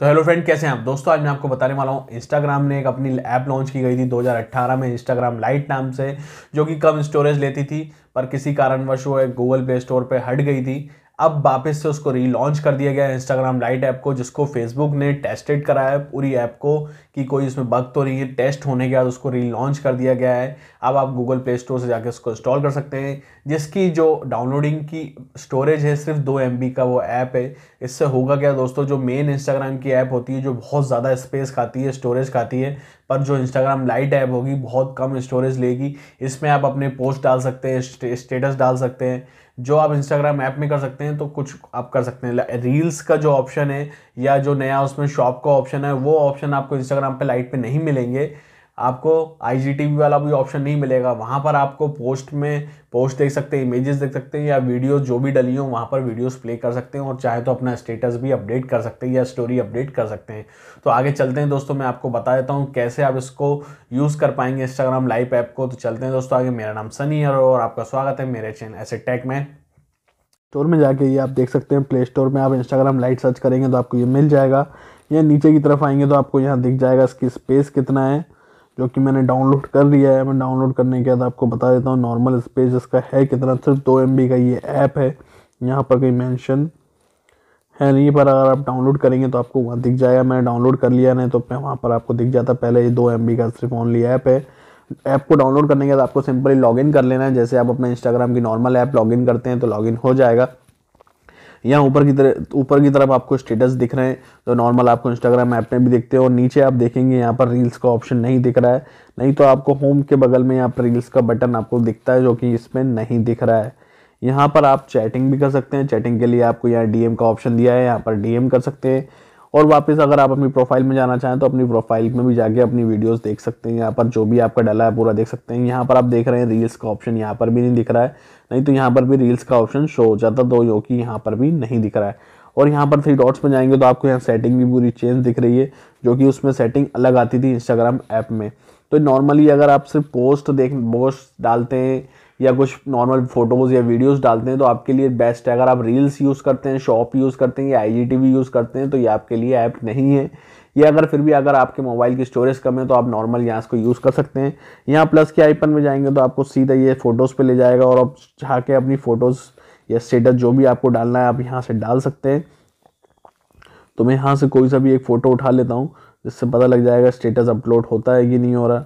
तो hello friend कैसे हैं आप दोस्तों आज मैं आपको बताने वाला हूँ इंस्टाग्राम ने एक अपनी ऐप लॉन्च की गई थी 2018 में इंस्टाग्राम लाइट नाम से जो कि कम स्टोरेज लेती थी पर किसी कारणवश वो गूगल प्ले स्टोर पे हट गई थी अब वापस से उसको रीलॉन्च कर दिया गया है इंस्टाग्राम लाइट ऐप को जिसको फेसबुक ने टेस्टेड कराया है पूरी ऐप को कि कोई इसमें बग तो नहीं है टेस्ट होने के बाद उसको रीलॉन्च कर दिया गया है अब आप गूगल प्ले स्टोर से जाकर उसको इंस्टॉल कर सकते हैं जिसकी जो डाउनलोडिंग की स्टोरेज है सिर्फ दो एम का वो ऐप है इससे होगा क्या दोस्तों जो मेन इंस्टाग्राम की ऐप होती है जो बहुत ज़्यादा स्पेस खाती है स्टोरेज खाती है पर जो इंस्टाग्राम लाइट ऐप होगी बहुत कम स्टोरेज लेगी इसमें आप अपने पोस्ट डाल सकते हैं स्टेटस डाल सकते हैं जो आप इंस्टाग्राम ऐप में कर सकते हैं तो कुछ आप कर सकते हैं रील्स का जो ऑप्शन है या जो नया उसमें शॉप का ऑप्शन है वो ऑप्शन आपको इंस्टाग्राम पे लाइट पे नहीं मिलेंगे आपको आई जी टी वी वाला भी ऑप्शन नहीं मिलेगा वहाँ पर आपको पोस्ट में पोस्ट देख सकते हैं इमेजेस देख सकते हैं या वीडियो जो भी डली हो वहाँ पर वीडियोस प्ले कर सकते हैं और चाहे तो अपना स्टेटस भी अपडेट कर सकते हैं या स्टोरी अपडेट कर सकते हैं तो आगे चलते हैं दोस्तों मैं आपको बता देता हूँ कैसे आप इसको यूज़ कर पाएंगे इंस्टाग्राम लाइव ऐप को तो चलते हैं दोस्तों आगे मेरा नाम सनी है और आपका स्वागत है मेरे चैनल ऐसे टैक में स्टोर में जाके ये आप देख सकते हैं प्ले स्टोर में आप इंस्टाग्राम लाइव सर्च करेंगे तो आपको ये मिल जाएगा या नीचे की तरफ आएंगे तो आपको यहाँ दिख जाएगा इसकी स्पेस कितना है जो कि मैंने डाउनलोड कर लिया है मैं डाउनलोड करने के बाद आपको बता देता हूँ नॉर्मल स्पेस इसका है कितना सिर्फ दो एम का ये ऐप है यहाँ पर कोई मैंशन है नहीं पर अगर आप डाउनलोड करेंगे तो आपको वहाँ दिख जाएगा मैंने डाउनलोड कर लिया नहीं तो वहाँ पर आपको दिख जाता पहले ये दो एम का सिर्फ ओनली ऐप है ऐप को डाउनलोड करने के बाद आपको सिंपली लॉगिन कर लेना है जैसे आप अपने इंस्टाग्राम की नॉर्मल ऐप लॉगिन करते हैं तो लॉगिन हो जाएगा यहाँ ऊपर की तरफ ऊपर की तरफ आपको स्टेटस दिख रहे हैं तो नॉर्मल आपको इंस्टाग्राम ऐप में भी दिखते हो और नीचे आप देखेंगे यहाँ पर रील्स का ऑप्शन नहीं दिख रहा है नहीं तो आपको होम के बगल में यहाँ पर रील्स का बटन आपको दिखता है जो कि इसमें नहीं दिख रहा है यहाँ पर आप चैटिंग भी कर सकते हैं चैटिंग के लिए आपको यहाँ डी का ऑप्शन दिया है यहाँ पर डी कर सकते हैं और वापस अगर आप अपनी प्रोफाइल में जाना चाहें तो अपनी प्रोफाइल में भी जाके अपनी वीडियोस देख सकते हैं यहाँ पर जो भी आपका डला है पूरा देख सकते हैं यहाँ पर आप देख रहे हैं रील्स का ऑप्शन यहाँ पर भी नहीं दिख रहा है नहीं तो यहाँ पर भी रील्स का ऑप्शन शो हो जाता तो जो कि यहाँ पर भी नहीं दिख रहा है और यहाँ पर थ्री डॉट्स में जाएंगे तो आपको यहाँ सेटिंग भी पूरी चेंज दिख रही है जो कि उसमें सेटिंग अलग आती थी इंस्टाग्राम ऐप में तो नॉर्मली अगर आप सिर्फ पोस्ट देख पोस्ट डालते हैं या कुछ नॉर्मल फोटोज़ या वीडियोस डालते हैं तो आपके लिए बेस्ट है अगर आप रील्स यूज़ करते हैं शॉप यूज़ करते हैं या आई यूज़ करते हैं तो ये आपके लिए ऐप नहीं है या अगर फिर भी अगर आपके मोबाइल की स्टोरेज कम है तो आप नॉर्मल यहाँ इसको यूज़ कर सकते हैं यहाँ प्लस के आईपन में जाएंगे तो आपको सीधा ये फ़ोटोज़ पर ले जाएगा और आप चाह के अपनी फ़ोटोज़ या स्टेटस जो भी आपको डालना है आप यहाँ से डाल सकते हैं तो मैं यहाँ से कोई सा भी एक फ़ोटो उठा लेता हूँ जिससे पता लग जाएगा स्टेटस अपलोड होता है कि नहीं हो रहा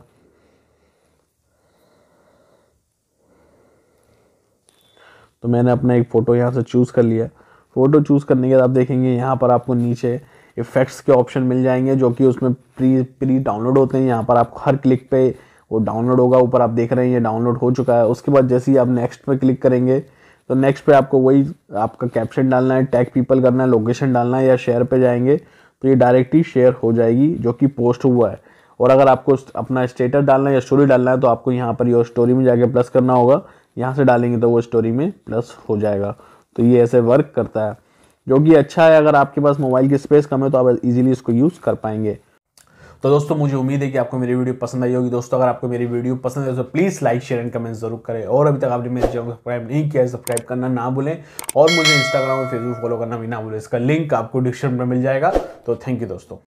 तो मैंने अपना एक फ़ोटो यहाँ से चूज़ कर लिया फ़ोटो चूज़ करने के बाद आप देखेंगे यहाँ पर आपको नीचे इफ़ेक्ट्स के ऑप्शन मिल जाएंगे जो कि उसमें प्री प्री डाउनलोड होते हैं यहाँ पर आपको हर क्लिक पे वो डाउनलोड होगा ऊपर आप देख रहे हैं ये डाउनलोड हो चुका है उसके बाद जैसे ही आप नेक्स्ट पर क्लिक करेंगे तो नेक्स्ट पर आपको वही आपका कैप्शन डालना है टैग पीपल करना है लोकेशन डालना है या शेयर पर जाएंगे तो ये डायरेक्टली शेयर हो जाएगी जो कि पोस्ट हुआ है और अगर आपको अपना स्टेटस डालना है या स्टोरी डालना है तो आपको यहाँ पर योर स्टोरी में जाके प्लस करना होगा यहाँ से डालेंगे तो वो स्टोरी में प्लस हो जाएगा तो ये ऐसे वर्क करता है जो कि अच्छा है अगर आपके पास मोबाइल की स्पेस कम है तो आप इजीली इसको यूज़ कर पाएंगे तो दोस्तों मुझे उम्मीद है कि आपको मेरी वीडियो पसंद आई होगी दोस्तों अगर आपको मेरी वीडियो पसंद है तो please like share and comment जरूर करें और अभी तक आपने मेरे चैनल को सब्सक्राइब नहीं किया है सब्सक्राइब करना ना भूलें और मुझे इंस्टाग्राम और फेसबुक फॉलो करना भी ना भूलें इसका लिंक आपको डिस्क्रिप्शन में मिल जाएगा तो थैंक यू दोस्तों